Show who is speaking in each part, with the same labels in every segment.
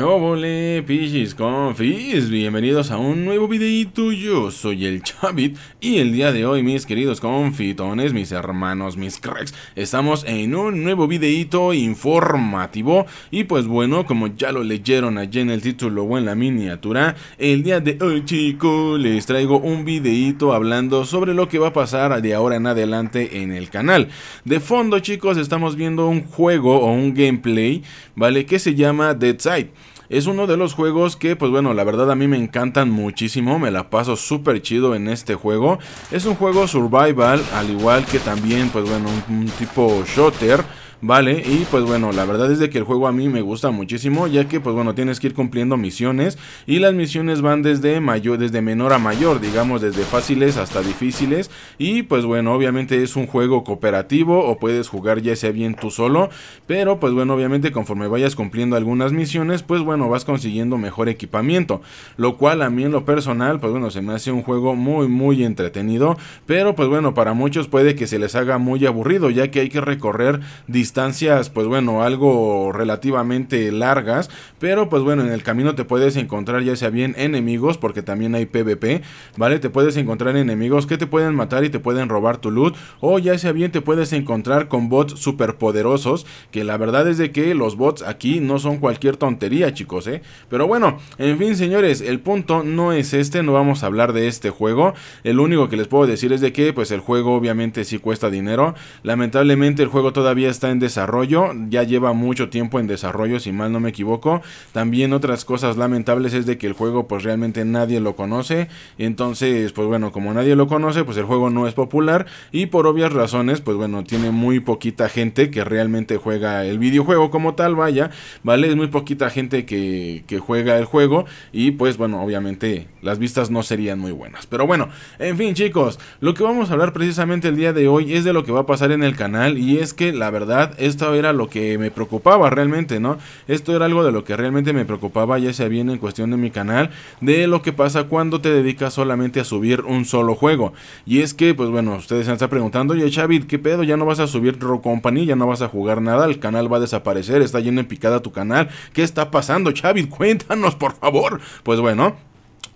Speaker 1: volé, Pichis Confis, bienvenidos a un nuevo videito, yo soy el Chavit y el día de hoy mis queridos confitones, mis hermanos, mis cracks, estamos en un nuevo videito informativo y pues bueno, como ya lo leyeron allí en el título o en la miniatura, el día de hoy chicos les traigo un videito hablando sobre lo que va a pasar de ahora en adelante en el canal. De fondo chicos estamos viendo un juego o un gameplay, ¿vale? Que se llama Dead Side. Es uno de los juegos que, pues bueno, la verdad a mí me encantan muchísimo. Me la paso súper chido en este juego. Es un juego survival, al igual que también, pues bueno, un, un tipo shooter. Vale, y pues bueno, la verdad es de que el juego a mí me gusta muchísimo, ya que pues bueno, tienes que ir cumpliendo misiones y las misiones van desde mayor desde menor a mayor, digamos, desde fáciles hasta difíciles y pues bueno, obviamente es un juego cooperativo o puedes jugar ya sea bien tú solo, pero pues bueno, obviamente conforme vayas cumpliendo algunas misiones, pues bueno, vas consiguiendo mejor equipamiento, lo cual a mí en lo personal, pues bueno, se me hace un juego muy muy entretenido, pero pues bueno, para muchos puede que se les haga muy aburrido, ya que hay que recorrer distancias distancias, pues bueno, algo relativamente largas, pero pues bueno, en el camino te puedes encontrar ya sea bien enemigos, porque también hay PvP, ¿vale? Te puedes encontrar enemigos que te pueden matar y te pueden robar tu loot, o ya sea bien te puedes encontrar con bots superpoderosos, que la verdad es de que los bots aquí no son cualquier tontería, chicos, ¿eh? Pero bueno, en fin, señores, el punto no es este, no vamos a hablar de este juego, el único que les puedo decir es de que pues el juego obviamente si cuesta dinero, lamentablemente el juego todavía está en desarrollo, ya lleva mucho tiempo en desarrollo si mal no me equivoco. También otras cosas lamentables es de que el juego pues realmente nadie lo conoce, entonces pues bueno, como nadie lo conoce, pues el juego no es popular y por obvias razones pues bueno, tiene muy poquita gente que realmente juega el videojuego como tal, vaya, ¿vale? Es muy poquita gente que, que juega el juego y pues bueno, obviamente las vistas no serían muy buenas. Pero bueno, en fin chicos, lo que vamos a hablar precisamente el día de hoy es de lo que va a pasar en el canal y es que la verdad esto era lo que me preocupaba realmente, ¿no? Esto era algo de lo que realmente me preocupaba, ya sea bien en cuestión de mi canal, de lo que pasa cuando te dedicas solamente a subir un solo juego. Y es que, pues bueno, ustedes se están preguntando, oye Chavit, ¿qué pedo? Ya no vas a subir Rock Company, ya no vas a jugar nada, el canal va a desaparecer, está yendo en picada tu canal. ¿Qué está pasando, Chavit? Cuéntanos, por favor. Pues bueno,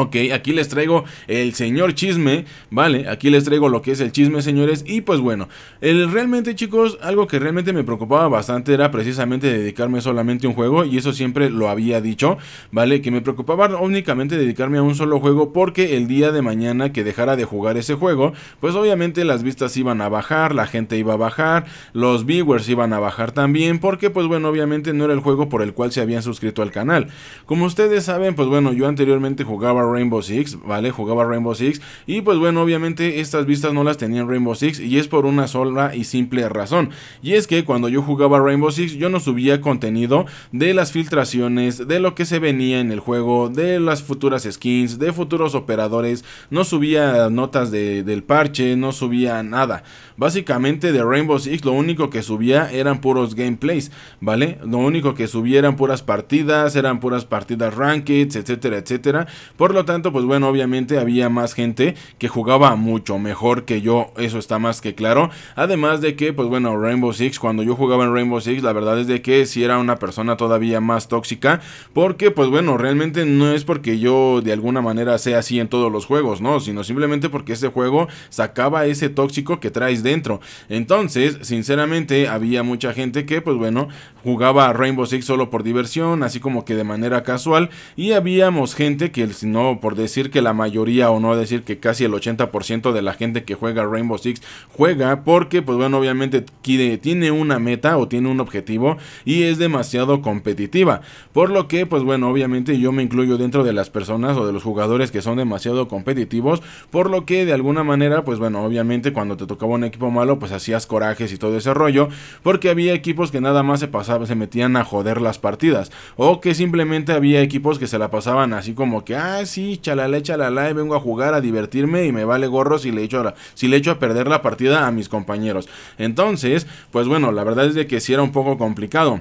Speaker 1: Ok, aquí les traigo el señor chisme, ¿vale? Aquí les traigo lo que es el chisme, señores. Y pues bueno, el, realmente chicos, algo que realmente me preocupaba bastante era precisamente dedicarme solamente a un juego. Y eso siempre lo había dicho, ¿vale? Que me preocupaba únicamente dedicarme a un solo juego porque el día de mañana que dejara de jugar ese juego, pues obviamente las vistas iban a bajar, la gente iba a bajar, los viewers iban a bajar también. Porque pues bueno, obviamente no era el juego por el cual se habían suscrito al canal. Como ustedes saben, pues bueno, yo anteriormente jugaba Rainbow Six, ¿vale? Jugaba Rainbow Six. Y pues bueno, obviamente estas vistas no las tenía Rainbow Six y es por una sola y simple razón. Y es que cuando yo jugaba Rainbow Six yo no subía contenido de las filtraciones, de lo que se venía en el juego, de las futuras skins, de futuros operadores. No subía notas de, del parche, no subía nada. Básicamente de Rainbow Six lo único que subía eran puros gameplays, ¿vale? Lo único que subía eran puras partidas, eran puras partidas rankeds, etcétera, etcétera. Por por lo tanto, pues bueno, obviamente había más gente que jugaba mucho mejor que yo, eso está más que claro. Además de que, pues bueno, Rainbow Six, cuando yo jugaba en Rainbow Six, la verdad es de que si era una persona todavía más tóxica, porque pues bueno, realmente no es porque yo de alguna manera sea así en todos los juegos, ¿no? Sino simplemente porque ese juego sacaba ese tóxico que traes dentro. Entonces, sinceramente, había mucha gente que, pues bueno, jugaba Rainbow Six solo por diversión, así como que de manera casual, y habíamos gente que no ¿no? Por decir que la mayoría o no decir que casi el 80% de la gente que juega Rainbow Six juega porque, pues bueno, obviamente tiene una meta o tiene un objetivo y es demasiado competitiva. Por lo que, pues bueno, obviamente yo me incluyo dentro de las personas o de los jugadores que son demasiado competitivos, por lo que de alguna manera, pues bueno, obviamente cuando te tocaba un equipo malo, pues hacías corajes y todo ese rollo, porque había equipos que nada más se pasaban, se metían a joder las partidas, o que simplemente había equipos que se la pasaban así como que, ah, sí, chalala, chalala, y vengo a jugar, a divertirme y me vale gorro si le echo a, si le echo a perder la partida a mis compañeros. Entonces, pues bueno, la verdad es de que sí era un poco complicado.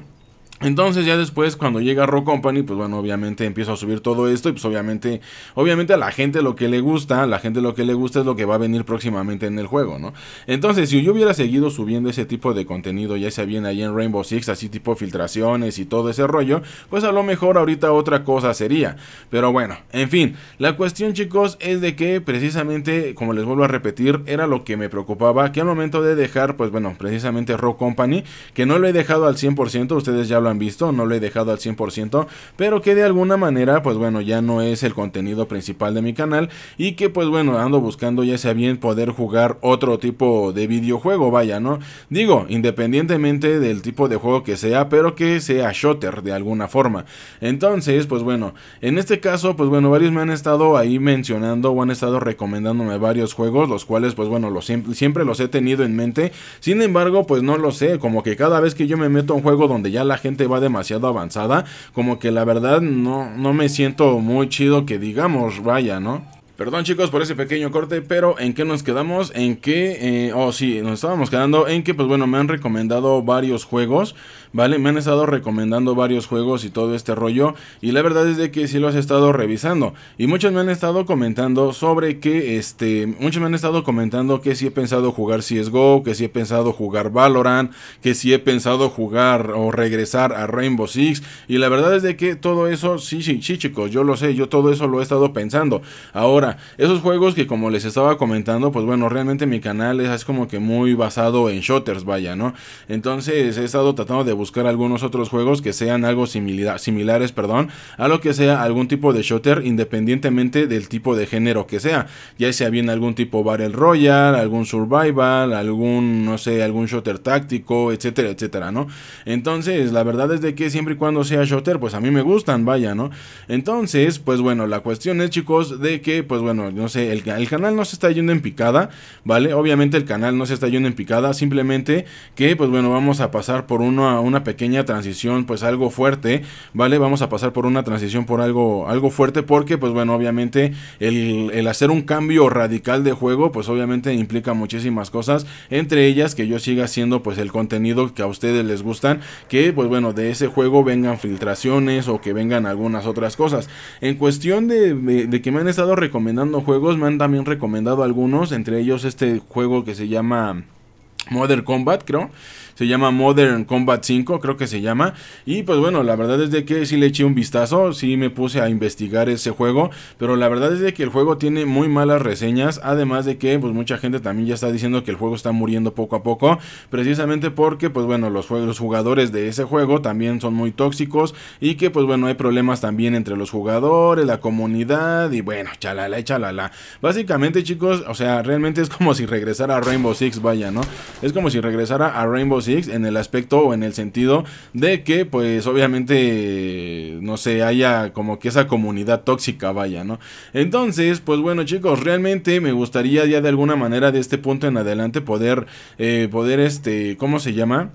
Speaker 1: Entonces ya después cuando llega Rock Company, pues bueno, obviamente empieza a subir todo esto y pues obviamente, obviamente a la gente lo que le gusta, a la gente lo que le gusta es lo que va a venir próximamente en el juego, ¿no? Entonces si yo hubiera seguido subiendo ese tipo de contenido, ya se bien ahí en Rainbow Six, así tipo filtraciones y todo ese rollo, pues a lo mejor ahorita otra cosa sería. Pero bueno, en fin, la cuestión chicos es de que precisamente, como les vuelvo a repetir, era lo que me preocupaba, que al momento de dejar, pues bueno, precisamente Rock Company, que no lo he dejado al 100%, ustedes ya lo han visto, no lo he dejado al 100%, pero que de alguna manera, pues bueno, ya no es el contenido principal de mi canal y que pues bueno, ando buscando ya sea bien poder jugar otro tipo de videojuego, vaya, ¿no? Digo, independientemente del tipo de juego que sea, pero que sea shooter de alguna forma. Entonces, pues bueno, en este caso, pues bueno, varios me han estado ahí mencionando o han estado recomendándome varios juegos, los cuales pues bueno, los, siempre los he tenido en mente. Sin embargo, pues no lo sé, como que cada vez que yo me meto a un juego donde ya la gente va demasiado avanzada, como que la verdad no, no me siento muy chido que digamos, vaya, ¿no? Perdón chicos por ese pequeño corte, pero ¿en qué nos quedamos? ¿En qué? Eh, oh sí, nos estábamos quedando en que pues bueno, me han recomendado varios juegos, ¿vale? Me han estado recomendando varios juegos y todo este rollo y la verdad es de que sí lo has estado revisando y muchos me han estado comentando sobre que este, muchos me han estado comentando que si he pensado jugar CSGO, que si he pensado jugar Valorant, que si he pensado jugar o regresar a Rainbow Six y la verdad es de que todo eso, sí, sí, sí chicos, yo lo sé, yo todo eso lo he estado pensando. Ahora esos juegos que como les estaba comentando, pues bueno, realmente mi canal es, como que muy basado en shooters, vaya, ¿no? Entonces he estado tratando de buscar algunos otros juegos que sean algo similar, similares, perdón, a lo que sea algún tipo de shooter independientemente del tipo de género que sea, ya sea bien algún tipo Battle Royale, algún Survival, algún, no sé, algún shooter táctico, etcétera, etcétera, ¿no? Entonces, la verdad es de que siempre y cuando sea shooter, pues a mí me gustan, vaya, ¿no? Entonces, pues bueno, la cuestión es, chicos, de que pues pues bueno, no sé, el, canal no se está yendo en picada, ¿vale? Obviamente el canal no se está yendo en picada, simplemente que, pues bueno, vamos a pasar por una, pequeña transición, pues algo fuerte, ¿vale? Vamos a pasar por una transición por algo, algo fuerte, porque, pues bueno, obviamente el, hacer un cambio radical de juego, pues obviamente implica muchísimas cosas, entre ellas que yo siga haciendo, pues el contenido que a ustedes les gustan, que, pues bueno, de ese juego vengan filtraciones o que vengan algunas otras cosas. En cuestión de que me han estado recomendando, recomendando juegos, me han también recomendado algunos, entre ellos este juego que se llama Modern Combat, creo se llama Modern Combat 5, creo que se llama. Y pues bueno, la verdad es de que Si le eché un vistazo, sí me puse a investigar ese juego, pero la verdad es de que el juego tiene muy malas reseñas, además de que pues mucha gente también ya está diciendo que el juego está muriendo poco a poco, precisamente porque pues bueno, los, los jugadores de ese juego también son muy tóxicos y que pues bueno, hay problemas también entre los jugadores, la comunidad y bueno, chalala, chalala. Básicamente chicos, o sea, realmente es como si regresara a Rainbow Six, vaya, ¿no? Es como si regresara a Rainbow Six en el aspecto o en el sentido de que pues obviamente no se haya como que esa comunidad tóxica vaya, ¿no? Entonces, pues bueno chicos, realmente me gustaría ya de alguna manera de este punto en adelante poder, eh, poder este, ¿cómo se llama?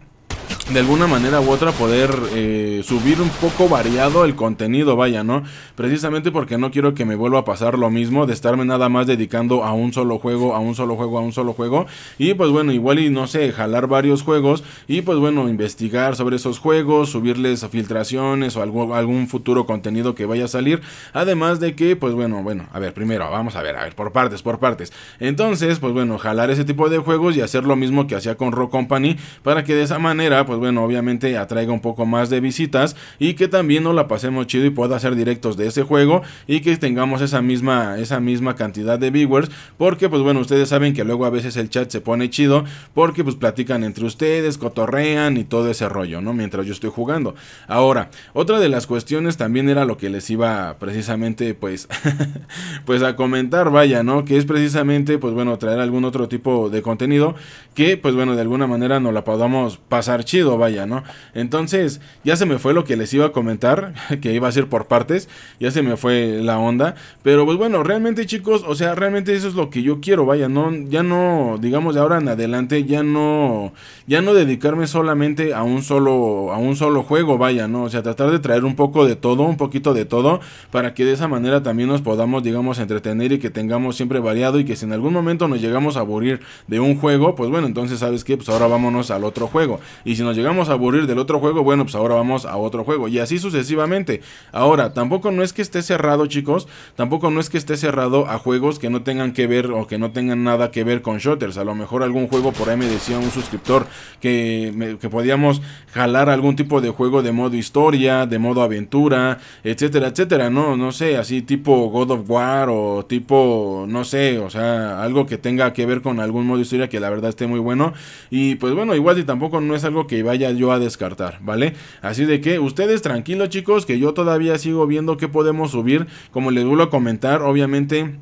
Speaker 1: de alguna manera u otra poder eh, subir un poco variado el contenido, vaya, ¿no? Precisamente porque no quiero que me vuelva a pasar lo mismo de estarme nada más dedicando a un solo juego, a un solo juego, a un solo juego. Y pues bueno, igual y no sé, jalar varios juegos y pues bueno, investigar sobre esos juegos, subirles filtraciones o algún futuro contenido que vaya a salir. Además de que, pues bueno, bueno, a ver, primero, vamos a ver, a ver, por partes, por partes. Entonces, pues bueno, jalar ese tipo de juegos y hacer lo mismo que hacía con Rock Company para que de esa manera, pues, pues bueno, obviamente atraiga un poco más de visitas y que también nos la pasemos chido y pueda hacer directos de ese juego y que tengamos esa misma, esa misma cantidad de viewers, porque pues bueno, ustedes saben que luego a veces el chat se pone chido porque pues platican entre ustedes, cotorrean y todo ese rollo, ¿no? Mientras yo estoy jugando. Ahora, otra de las cuestiones también era lo que les iba precisamente pues, pues a comentar, vaya, ¿no? Que es precisamente pues bueno, traer algún otro tipo de contenido que pues bueno, de alguna manera nos la podamos pasar chido vaya, ¿no? Entonces, ya se me fue lo que les iba a comentar, que iba a ser por partes, ya se me fue la onda, pero pues bueno, realmente chicos, o sea, realmente eso es lo que yo quiero, vaya, no, ya no, digamos de ahora en adelante, ya no, ya no dedicarme solamente a un solo, a un solo juego, vaya, ¿no? O sea, tratar de traer un poco de todo, un poquito de todo, para que de esa manera también nos podamos, digamos, entretener y que tengamos siempre variado y que si en algún momento nos llegamos a aburrir de un juego, pues bueno, entonces, ¿sabes qué? Pues ahora vámonos al otro juego. Y si nos llegamos a aburrir del otro juego, bueno, pues ahora vamos a otro juego. Y así sucesivamente. Ahora, tampoco no es que esté cerrado, chicos. Tampoco no es que esté cerrado a juegos que no tengan que ver o que no tengan nada que ver con shooters. A lo mejor algún juego, por ahí me decía un suscriptor que, podíamos jalar algún tipo de juego de modo historia, de modo aventura, etcétera, etcétera. No, no sé, así tipo God of War o tipo, no sé, o sea, algo que tenga que ver con algún modo historia que la verdad esté muy bueno. Y pues bueno, igual si tampoco no es algo que vaya yo a descartar, ¿vale? Así de que ustedes tranquilos chicos, que yo todavía sigo viendo que podemos subir, como les vuelvo a comentar, obviamente...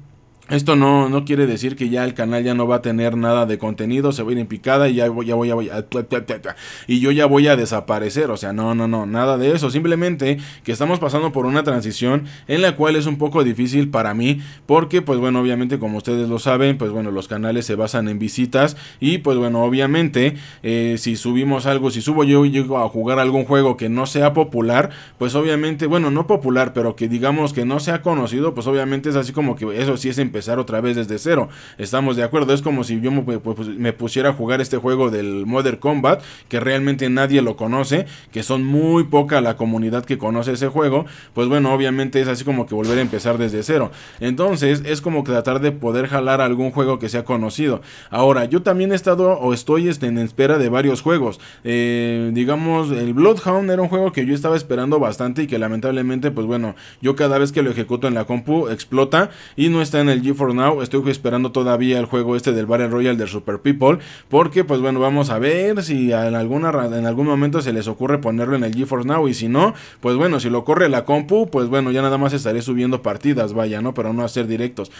Speaker 1: Esto no, no quiere decir que ya el canal ya no va a tener nada de contenido, se va a ir en picada y ya voy, ya voy, a, y yo ya voy a desaparecer. O sea, no, no, no, nada de eso. Simplemente que estamos pasando por una transición en la cual es un poco difícil para mí, porque pues bueno, obviamente como ustedes lo saben, pues bueno, los canales se basan en visitas y pues bueno, obviamente eh, si subimos algo, si subo yo llego a jugar algún juego que no sea popular, pues obviamente, bueno, no popular, pero que digamos que no sea conocido, pues obviamente es así como que eso sí es empezar empezar otra vez desde cero. Estamos de acuerdo, es como si yo me, pues, pues, pusiera a jugar este juego del Mother Combat, que realmente nadie lo conoce, que son muy poca la comunidad que conoce ese juego, pues bueno, obviamente es así como que volver a empezar desde cero. Entonces es como tratar de poder jalar algún juego que sea conocido. Ahora, yo también he estado o estoy este, en espera de varios juegos. Eh, digamos, el Bloodhound era un juego que yo estaba esperando bastante y que lamentablemente, pues bueno, yo cada vez que lo ejecuto en la compu explota y no está en el For Now. Estoy esperando todavía el juego este del Battle Royal de Super People. Porque, pues bueno, vamos a ver si en, alguna, en algún momento se les ocurre ponerlo en el GeForce Now. Y si no, pues bueno, si lo corre la compu, pues bueno, ya nada más estaré subiendo partidas, vaya, ¿no? Pero no hacer directos.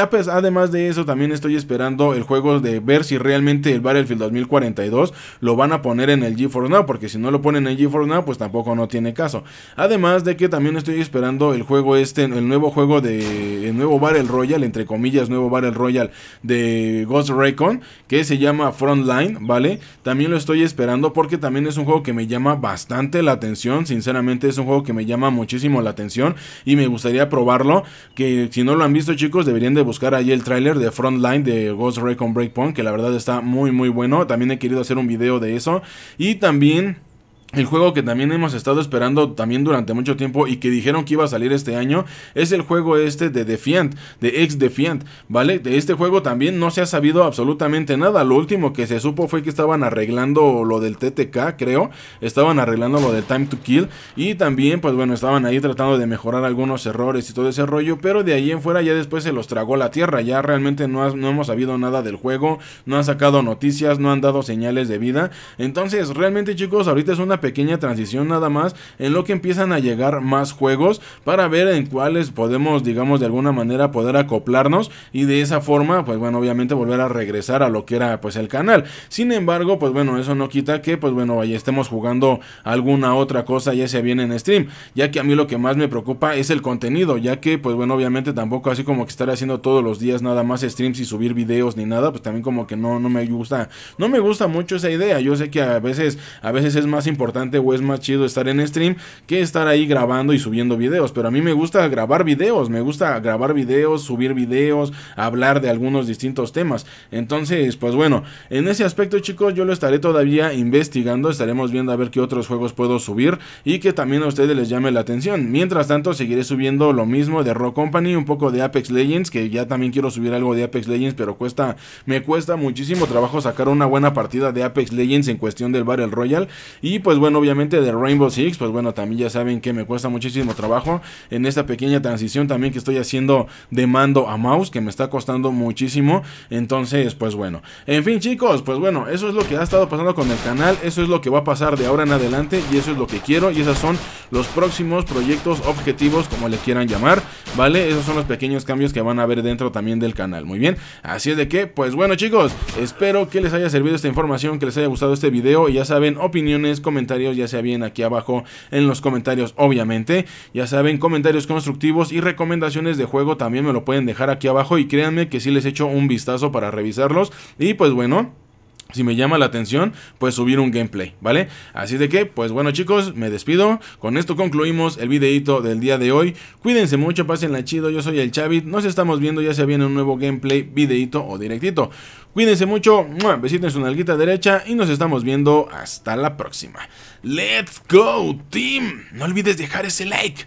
Speaker 1: Ah, pues, además de eso, también estoy esperando el juego de ver si realmente el Battlefield 2042 lo van a poner en el GeForce Now. Porque si no lo ponen en el GeForce Now, pues tampoco no tiene caso. Además de que también estoy esperando el juego este, el nuevo juego de. El nuevo Battle Royale entre comillas, nuevo Battle royal de Ghost Recon, que se llama Frontline, ¿vale? También lo estoy esperando porque también es un juego que me llama bastante la atención, sinceramente es un juego que me llama muchísimo la atención y me gustaría probarlo, que si no lo han visto chicos, deberían de buscar ahí el tráiler de Frontline de Ghost Recon Breakpoint, que la verdad está muy muy bueno, también he querido hacer un video de eso y también... El juego que también hemos estado esperando también durante mucho tiempo y que dijeron que iba a salir este año es el juego este de Defiant, de Ex Defiant, ¿vale? De este juego también no se ha sabido absolutamente nada. Lo último que se supo fue que estaban arreglando lo del TTK, creo. Estaban arreglando lo de Time to Kill y también, pues bueno, estaban ahí tratando de mejorar algunos errores y todo ese rollo, pero de ahí en fuera ya después se los tragó la tierra. Ya realmente no, hemos sabido nada del juego, no han sacado noticias, no han dado señales de vida. Entonces, realmente chicos, ahorita es una pequeña transición nada más en lo que empiezan a llegar más juegos para ver en cuáles podemos, digamos, de alguna manera poder acoplarnos y de esa forma, pues bueno, obviamente volver a regresar a lo que era pues el canal. Sin embargo, pues bueno, eso no quita que pues bueno, ahí estemos jugando alguna otra cosa ya sea bien en stream, ya que a mí lo que más me preocupa es el contenido, ya que pues bueno, obviamente tampoco así como que estar haciendo todos los días nada más streams y subir videos ni nada, pues también como que no no me gusta, no me gusta mucho esa idea. Yo sé que a veces a veces es más importante o es más chido estar en stream que estar ahí grabando y subiendo videos. Pero a mí me gusta grabar videos, me gusta grabar videos, subir videos, hablar de algunos distintos temas. Entonces, pues bueno, en ese aspecto chicos yo lo estaré todavía investigando, estaremos viendo a ver qué otros juegos puedo subir y que también a ustedes les llame la atención. Mientras tanto, seguiré subiendo lo mismo de Rock Company, un poco de Apex Legends, que ya también quiero subir algo de Apex Legends, pero cuesta, me cuesta muchísimo trabajo sacar una buena partida de Apex Legends en cuestión del Battle Royale. Y pues pues, bueno, obviamente de Rainbow Six, pues bueno, también ya saben que me cuesta muchísimo trabajo en esta pequeña transición también que estoy haciendo de mando a mouse, que me está costando muchísimo. Entonces, pues bueno. En fin, chicos, pues bueno, eso es lo que ha estado pasando con el canal, eso es lo que va a pasar de ahora en adelante y eso es lo que quiero y esos son los próximos proyectos, objetivos, como le quieran llamar, ¿vale? Esos son los pequeños cambios que van a ver dentro también del canal, muy bien. Así es de que, pues bueno, chicos, espero que les haya servido esta información, que les haya gustado este video y ya saben, opiniones, comentarios ya sea bien aquí abajo en los comentarios, obviamente. Ya saben, comentarios constructivos y recomendaciones de juego también me lo pueden dejar aquí abajo y créanme que sí les echo un vistazo para revisarlos. Y pues bueno si me llama la atención, pues subir un gameplay, ¿vale? Así de que, pues bueno chicos, me despido. Con esto concluimos el videito del día de hoy. Cuídense mucho, pásenla chido, yo soy el Chavit. Nos estamos viendo, ya sea viene un nuevo gameplay, videito o directito. Cuídense mucho, Besitos en su nalguita derecha y nos estamos viendo hasta la próxima. ¡Let's go, team! No olvides dejar ese like.